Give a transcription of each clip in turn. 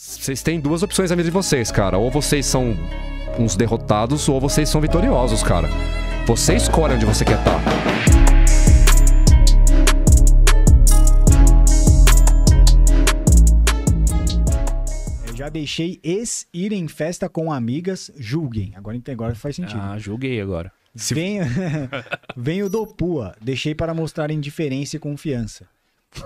Vocês têm duas opções na vida de vocês, cara. Ou vocês são uns derrotados, ou vocês são vitoriosos, cara. Você escolhe onde você quer estar. Tá. Eu Já deixei ex ir em festa com amigas, julguem. Agora, agora faz sentido. Ah, julguei agora. Se... Venho, venho do Pua, deixei para mostrar indiferença e confiança.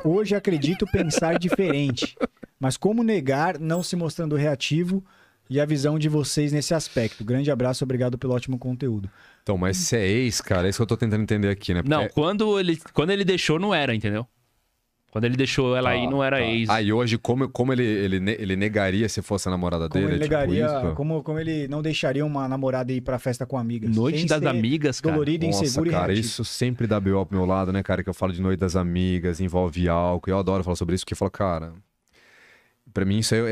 Hoje acredito pensar diferente. Mas como negar não se mostrando reativo e a visão de vocês nesse aspecto? Grande abraço, obrigado pelo ótimo conteúdo. Então, mas se é ex, cara, é isso que eu tô tentando entender aqui, né? Porque... Não, quando ele, quando ele deixou, não era, entendeu? Quando ele deixou ela tá, aí, não era tá. ex. Aí ah, e hoje, como, como ele, ele, ele negaria se fosse a namorada como dele? Ele tipo, negaria, tipo isso? Como, como ele não deixaria uma namorada ir pra festa com amigas. Noite das amigas, cara. Dolorida, Nossa, insegura cara, e isso sempre dá B.O. pro meu lado, né, cara? Que eu falo de noite das amigas, envolve álcool. Eu adoro falar sobre isso, porque eu falo, cara, para mim isso assim,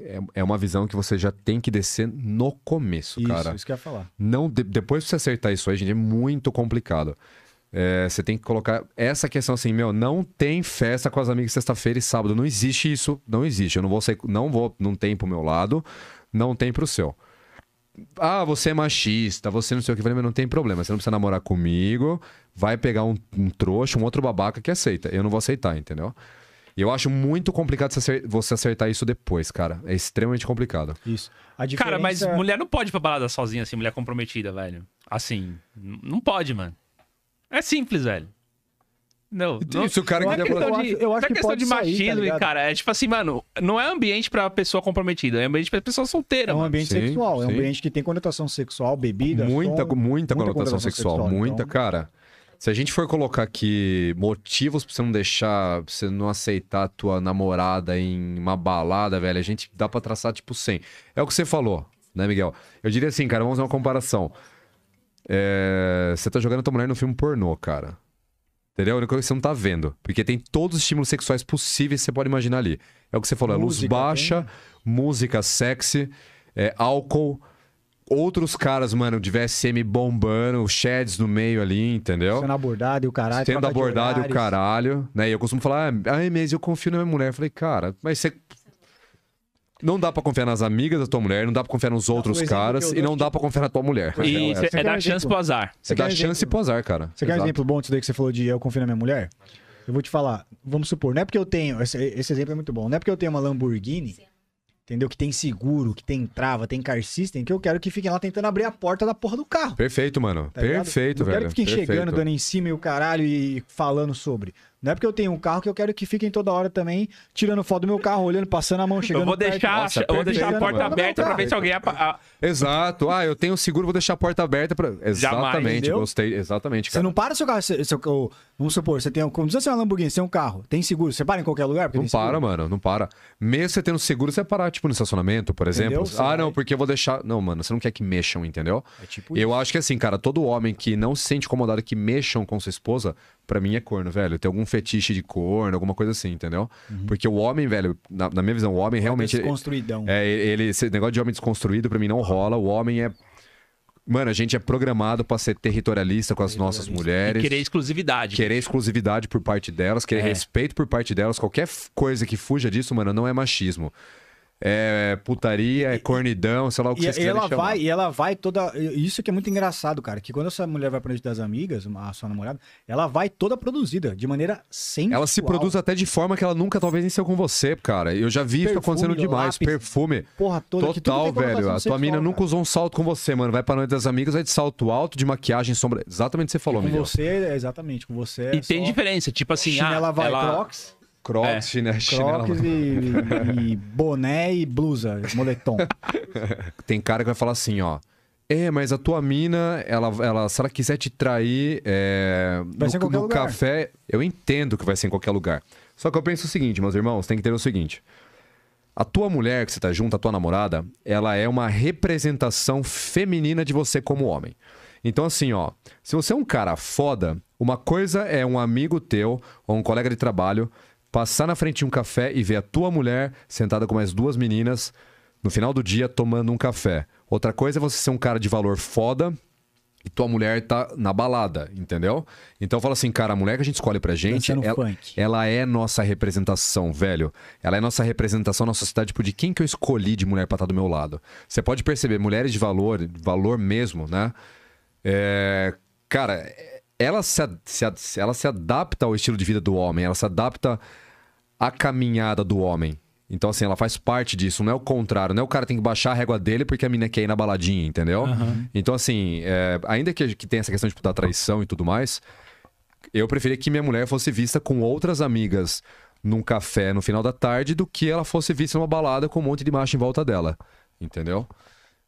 é assim é, uma visão que você já tem que descer no começo, isso, cara. Isso que eu ia falar. Não de, depois de você acertar isso aí, gente, é muito complicado. É, você tem que colocar essa questão assim, meu, não tem festa com as amigas sexta-feira e sábado, não existe isso, não existe. Eu não vou sair, não vou, não tem pro meu lado, não tem pro seu. Ah, você é machista, você não sei o que. Eu falei, mas não tem problema, você não precisa namorar comigo, vai pegar um, um trouxa, um outro babaca que aceita. Eu não vou aceitar, entendeu? E eu acho muito complicado você acertar isso depois, cara. É extremamente complicado. Isso. Diferença... Cara, mas mulher não pode ir pra balada sozinha, assim, mulher comprometida, velho. Assim, não pode, mano. É simples, velho. Não, não. Se o cara quiser... é eu acho, eu acho é que questão pode de tá machismo, tá cara. É tipo assim, mano, não é ambiente pra pessoa comprometida, é ambiente pra pessoa solteira. É um mano. ambiente sim, sexual, sim. é um ambiente que tem conotação sexual, bebida. Muita, som, muita, muita conotação, conotação sexual, sexual, muita, então... cara. Se a gente for colocar aqui motivos pra você não deixar, pra você não aceitar a tua namorada em uma balada, velho, a gente dá pra traçar tipo 100. É o que você falou, né, Miguel? Eu diria assim, cara, vamos fazer uma comparação. É... Você tá jogando a tua mulher no filme pornô, cara. Entendeu? É a única coisa que você não tá vendo. Porque tem todos os estímulos sexuais possíveis que você pode imaginar ali. É o que você falou: é luz baixa, música sexy, é, álcool outros caras, mano, de VSM bombando, o Sheds no meio ali, entendeu? Sendo abordado e o caralho. Sendo abordado e o caralho, né? E eu costumo falar, ah, ai, ah, mas eu confio na minha mulher. Eu falei, cara, mas você. Não dá pra confiar nas amigas da tua mulher, não dá pra confiar nos outros caras e não dá tipo pra confiar na tua mulher. E é, é, é dar chance pro azar. Você dá chance pro azar, cara. Você quer um exemplo bom disso daí que você falou de eu confio na minha mulher? Eu vou te falar, vamos supor, não é porque eu tenho, esse, esse exemplo é muito bom, não é porque eu tenho uma Lamborghini Sim entendeu? Que tem seguro, que tem trava, tem car system, então que eu quero que fiquem lá tentando abrir a porta da porra do carro. Perfeito, mano. Tá Perfeito, velho. Eu quero que fiquem Perfeito. chegando, dando em cima e o caralho e falando sobre. Não é porque eu tenho um carro que eu quero que fiquem toda hora também tirando foto do meu carro, olhando, passando a mão, chegando Eu vou deixar, Nossa, eu vou deixar a porta aberta para ver se alguém... Exato. Ah, eu tenho seguro, vou deixar a porta aberta para Exatamente, Jamais, gostei. Exatamente, cara. Você não para o seu carro... Seu, seu, vamos supor, você tem... Como precisa assim, ser uma Lamborghini, você tem um carro. Tem seguro. Você para em qualquer lugar Não para, mano. Não para. Mesmo você tendo seguro, você parar, tipo, no estacionamento, por exemplo. Entendeu? Ah, não, porque eu vou deixar... Não, mano, você não quer que mexam, entendeu? É tipo eu isso. acho que assim, cara, todo homem que não se sente incomodado que mexam com sua esposa para mim é corno, velho. Tem algum fetiche de corno, alguma coisa assim, entendeu? Uhum. Porque o homem, velho, na, na minha visão, o homem realmente. É desconstruidão. É, ele, esse negócio de homem desconstruído, para mim, não rola. O homem é. Mano, a gente é programado para ser territorialista com as territorialista. nossas mulheres. E querer exclusividade. Querer exclusividade por parte delas, querer é. respeito por parte delas. Qualquer coisa que fuja disso, mano, não é machismo é putaria, é cornidão, sei lá o que e, vocês ela chamar. vai, E ela vai toda... Isso que é muito engraçado, cara, que quando essa mulher vai pra noite das amigas, a sua namorada, ela vai toda produzida, de maneira sem Ela se produz até de forma que ela nunca talvez nem saiu com você, cara. Eu já vi perfume, isso acontecendo demais. Lápis, perfume. Porra toda. Total, velho. A tua mina nunca usou um salto com você, mano. Vai pra noite das amigas, vai de salto alto, de maquiagem, sombra. Exatamente o que você falou, e com você, exatamente, com você é E só... tem diferença, tipo assim, ah, ela vai ela... Crocs... Crocs, é. né? Crocs Chinela, e, e boné e blusa, moletom. Tem cara que vai falar assim, ó. É, mas a tua mina, ela, ela, se ela quiser te trair é, no, no café, eu entendo que vai ser em qualquer lugar. Só que eu penso o seguinte, meus irmãos, tem que ter o seguinte. A tua mulher que você tá junto, a tua namorada, ela é uma representação feminina de você como homem. Então, assim, ó, se você é um cara foda, uma coisa é um amigo teu ou um colega de trabalho passar na frente de um café e ver a tua mulher sentada com mais duas meninas no final do dia tomando um café. Outra coisa é você ser um cara de valor foda e tua mulher tá na balada, entendeu? Então fala assim, cara, a mulher que a gente escolhe pra gente, ela, ela, é nossa representação, velho. Ela é nossa representação na sociedade, tipo, de quem que eu escolhi de mulher pra estar tá do meu lado. Você pode perceber, mulheres de valor, valor mesmo, né? É, cara, ela se, se, ela se adapta ao estilo de vida do homem, ela se adapta à caminhada do homem. Então, assim, ela faz parte disso, não é o contrário, não é o cara tem que baixar a régua dele porque a mina quer ir na baladinha, entendeu? Uhum. Então, assim, é, ainda que, que tenha essa questão tipo, da traição e tudo mais, eu preferia que minha mulher fosse vista com outras amigas num café no final da tarde do que ela fosse vista numa balada com um monte de macho em volta dela, entendeu?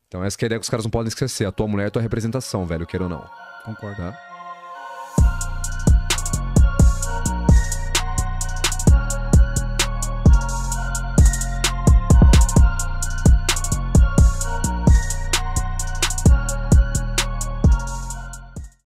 Então, essa que é a ideia que os caras não podem esquecer: a tua mulher é a tua representação, velho, queira ou não. Concordo. Tá?